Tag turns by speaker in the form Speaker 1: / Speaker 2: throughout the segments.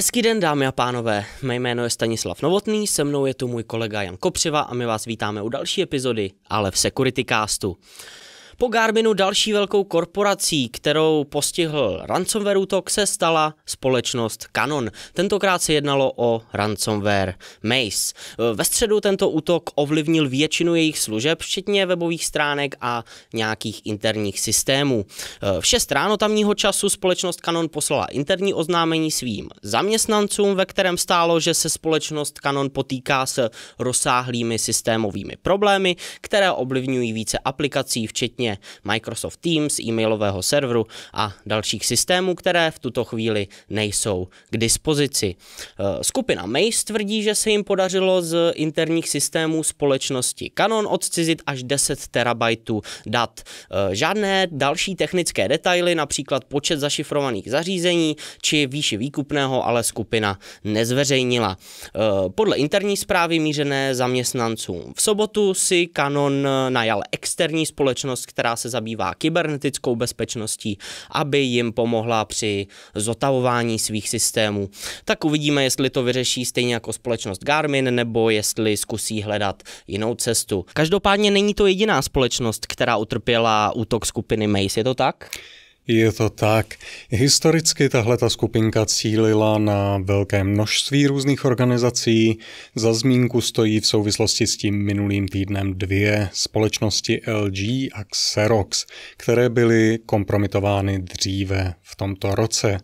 Speaker 1: Hezký den, dámy a pánové. Mé jméno je Stanislav Novotný, se mnou je tu můj kolega Jan Kopřiva a my vás vítáme u další epizody, ale v Security Castu. Po Garminu další velkou korporací, kterou postihl ransomware útok, se stala společnost Canon. Tentokrát se jednalo o ransomware Mace. Ve středu tento útok ovlivnil většinu jejich služeb, včetně webových stránek a nějakých interních systémů. V 6 ráno tamního času společnost Canon poslala interní oznámení svým zaměstnancům, ve kterém stálo, že se společnost Canon potýká s rozsáhlými systémovými problémy, které ovlivňují více aplikací, včetně včetně Microsoft Teams, e-mailového serveru a dalších systémů, které v tuto chvíli nejsou k dispozici. Eh, skupina Mace tvrdí, že se jim podařilo z interních systémů společnosti Canon odcizit až 10 terabajtů dat. Eh, žádné další technické detaily, například počet zašifrovaných zařízení či výši výkupného, ale skupina nezveřejnila. Eh, podle interní zprávy mířené zaměstnancům v sobotu si Canon najal externí společnost, která která se zabývá kybernetickou bezpečností, aby jim pomohla při zotavování svých systémů. Tak uvidíme, jestli to vyřeší stejně jako společnost Garmin, nebo jestli zkusí hledat jinou cestu. Každopádně není to jediná společnost, která utrpěla útok
Speaker 2: skupiny Mace, je to tak? Je to tak. Historicky tahle ta skupinka cílila na velké množství různých organizací. Za zmínku stojí v souvislosti s tím minulým týdnem dvě společnosti LG a Xerox, které byly kompromitovány dříve v tomto roce.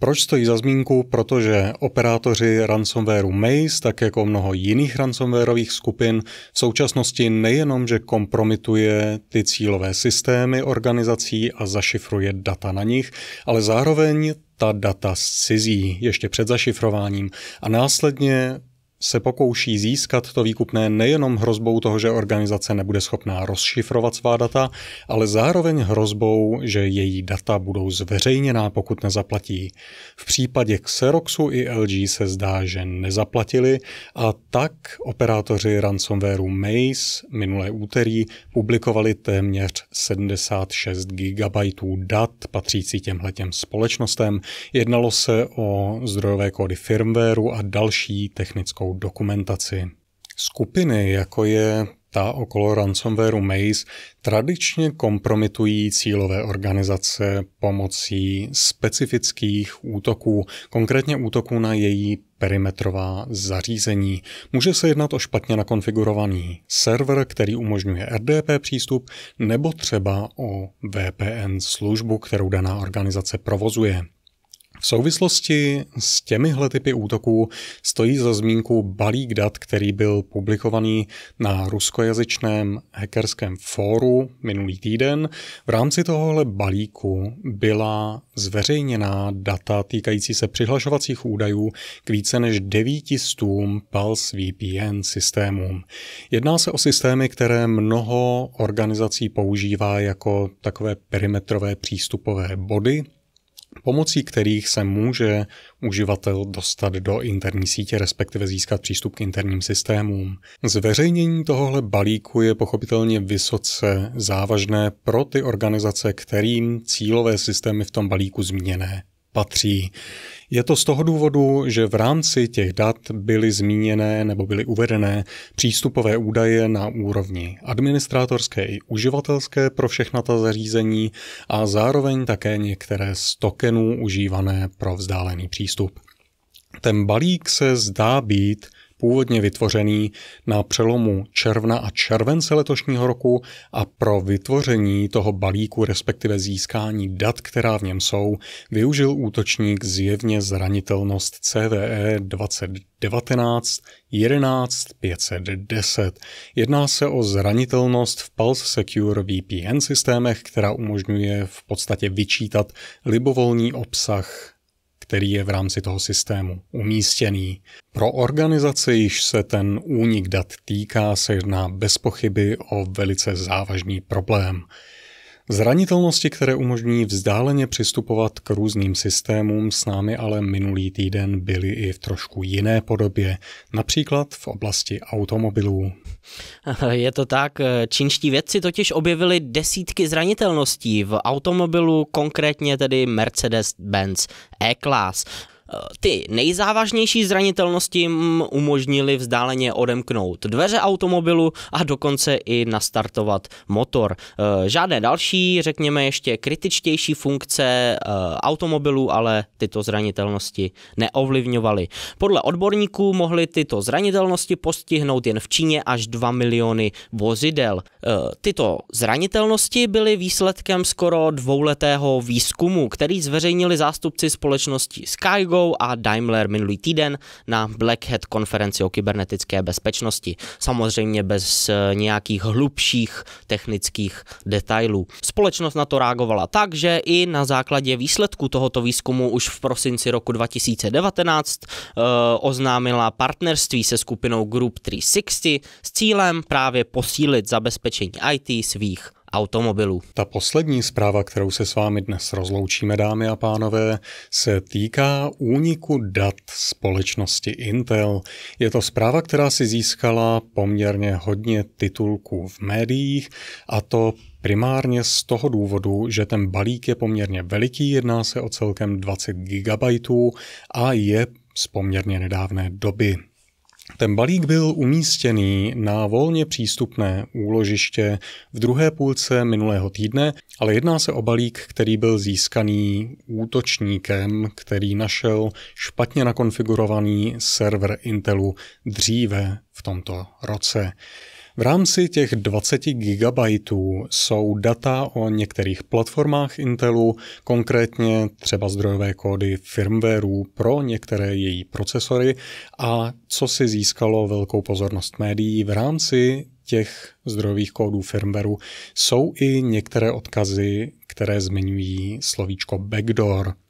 Speaker 2: Proč stojí za zmínku? Protože operátoři ransomwareu Maze, tak jako mnoho jiných ransomwareových skupin, v současnosti nejenom, že kompromituje ty cílové systémy organizací a zašifruje data na nich, ale zároveň ta data zcizí ještě před zašifrováním a následně se pokouší získat to výkupné nejenom hrozbou toho, že organizace nebude schopná rozšifrovat svá data, ale zároveň hrozbou, že její data budou zveřejněná, pokud nezaplatí. V případě Xeroxu i LG se zdá, že nezaplatili a tak operátoři ransomwareu Maze minulé úterý publikovali téměř 76 GB dat patřící těmhletěm společnostem. Jednalo se o zdrojové kódy firmwareu a další technickou odbornou dokumentaci. Skupiny, jako je ta okolo ransomwareu Maze, tradičně kompromitují cílové organizace pomocí specifických útoků, konkrétně útoků na její perimetrová zařízení. Může se jednat o špatně nakonfigurovaný server, který umožňuje RDP přístup, nebo třeba o VPN službu, kterou daná organizace provozuje. V souvislosti s těmihle typy útoků stojí za zmínku balík dat, který byl publikovaný na ruskojazyčném hackerském fóru minulý týden. V rámci tohohle balíku byla zveřejněná data týkající se přihlašovacích údajů k více než 900 Pulse VPN systémům. Jedná se o systémy, které mnoho organizací používá jako takové perimetrové přístupové body pomocí kterých se může uživatel dostat do interní sítě, respektive získat přístup k interním systémům. Zveřejnění tohohle balíku je pochopitelně vysoce závažné pro ty organizace, kterým cílové systémy v tom balíku zmíněné patří. Je to z toho důvodu, že v rámci těch dat byly zmíněné nebo byly uvedené přístupové údaje na úrovni administrátorské i uživatelské pro všechna ta zařízení a zároveň také některé z tokenů užívané pro vzdálený přístup. Ten balík se zdá být původně vytvořený na přelomu června a července letošního roku a pro vytvoření toho balíku, respektive získání dat, která v něm jsou, využil útočník zjevně zranitelnost CVE 2019 11 510. Jedná se o zranitelnost v Pulse Secure VPN systémech, která umožňuje v podstatě vyčítat libovolný obsah který je v rámci toho systému umístěný. Pro organizaci, již se ten únik dat týká, se jedná bez pochyby o velice závažný problém. Zranitelnosti, které umožňují vzdáleně přistupovat k různým systémům, s námi ale minulý týden byly i v trošku jiné podobě, například v oblasti automobilů.
Speaker 1: Je to tak. Čínští vědci totiž objevili desítky zranitelností v automobilu, konkrétně tedy Mercedes-Benz E-Class. Ty nejzávažnější zranitelnosti umožnili vzdáleně odemknout dveře automobilu a dokonce i nastartovat motor. E, žádné další, řekněme ještě kritičtější funkce e, automobilu, ale tyto zranitelnosti neovlivňovaly. Podle odborníků mohly tyto zranitelnosti postihnout jen v Číně až 2 miliony vozidel. E, tyto zranitelnosti byly výsledkem skoro dvouletého výzkumu, který zveřejnili zástupci společnosti Skygo Google a Daimler minulý týden na Black Hat konferenci o kybernetické bezpečnosti. Samozřejmě bez eh, nějakých hlubších technických detailů. Společnost na to reagovala tak, že i na základě výsledku tohoto výzkumu už v prosinci roku 2019 e, eh, oznámila partnerství se skupinou Group 360 s cílem právě posílit zabezpečení IT svých
Speaker 2: automobilů. Ta poslední zpráva, kterou se s vámi dnes rozloučíme, dámy a pánové, se týká úniku dat společnosti Intel. Je to zpráva, která si získala poměrně hodně titulků v médiích, a to Primárně z toho důvodu, že ten balík je poměrně veliký, jedná se o celkem 20 GB a je z poměrně nedávné doby. Ten balík byl umístěný na volně přístupné úložiště v druhé půlce minulého týdne, ale jedná se o balík, který byl získaný útočníkem, který našel špatně nakonfigurovaný server Intelu dříve v tomto roce. V rámci těch 20 GB jsou data o některých platformách Intelu, konkrétně třeba zdrojové kódy firmwareů pro některé její procesory a co si získalo velkou pozornost médií v rámci těch zdrojových kódů firmwareu jsou i některé odkazy, které zmiňují slovíčko backdoor –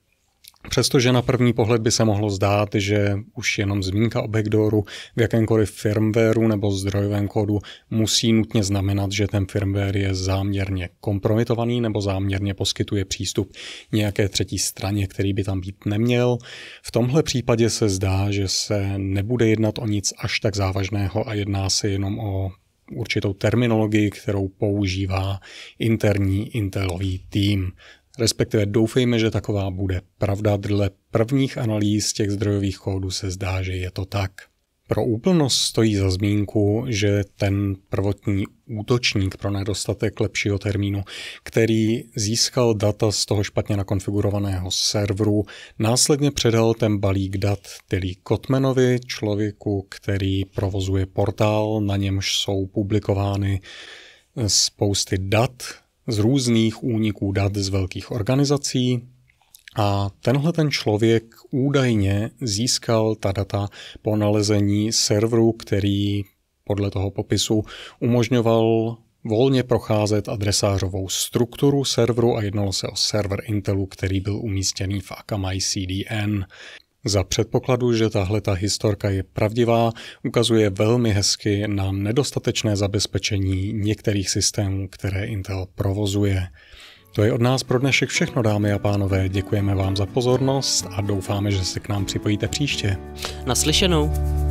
Speaker 2: Přestože na první pohled by se mohlo zdát, že už jenom zmínka o backdooru v jakémkoliv firmwareu nebo zdrojovém kódu musí nutně znamenat, že ten firmware je záměrně kompromitovaný nebo záměrně poskytuje přístup nějaké třetí straně, který by tam být neměl. V tomhle případě se zdá, že se nebude jednat o nic až tak závažného a jedná se jenom o určitou terminologii, kterou používá interní Intelový tým respektive doufejme, že taková bude. Pravda, dle prvních analýz těch zdrojových kódů se zdá, že je to tak. Pro úplnost stojí za zmínku, že ten prvotní útočník pro nedostatek lepšího termínu, který získal data z toho špatně nakonfigurovaného serveru, následně předal ten balík dat Tilly Kotmanovi, člověku, který provozuje portál, na němž jsou publikovány spousty dat z různých úniků dat z velkých organizací, a tenhle ten člověk údajně získal ta data po nalezení serveru, který podle toho popisu umožňoval volně procházet adresářovou strukturu serveru a jednalo se o server Intelu, který byl umístěný v Akamai CDN. Za předpokladu, že tahle ta historka je pravdivá, ukazuje velmi hezky na nedostatečné zabezpečení některých systémů, které Intel provozuje. To je od nás pro dnešek všechno, dámy a pánové. Děkujeme vám za pozornost a doufáme, že se k nám připojíte příště.
Speaker 1: Naslyšenou.